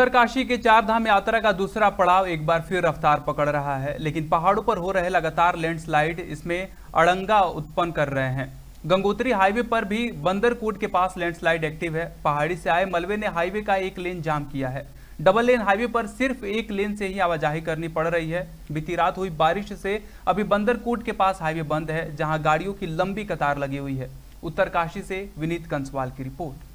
उत्तरकाशी के चारधाम यात्रा का दूसरा पड़ाव एक बार फिर रफ्तार पकड़ रहा है लेकिन पहाड़ों पर हो रहे लगातार लैंडस्लाइड इसमें अड़ंगा उत्पन्न कर रहे हैं गंगोत्री हाईवे पर भी बंदरकोट के पास लैंडस्लाइड एक्टिव है पहाड़ी से आए मलबे ने हाईवे का एक लेन जाम किया है डबल लेन हाईवे पर सिर्फ एक लेन से ही आवाजाही करनी पड़ रही है बीती रात हुई बारिश से अभी बंदरकोट के पास हाईवे बंद है जहां गाड़ियों की लंबी कतार लगी हुई है उत्तरकाशी से विनीत कंसवाल की रिपोर्ट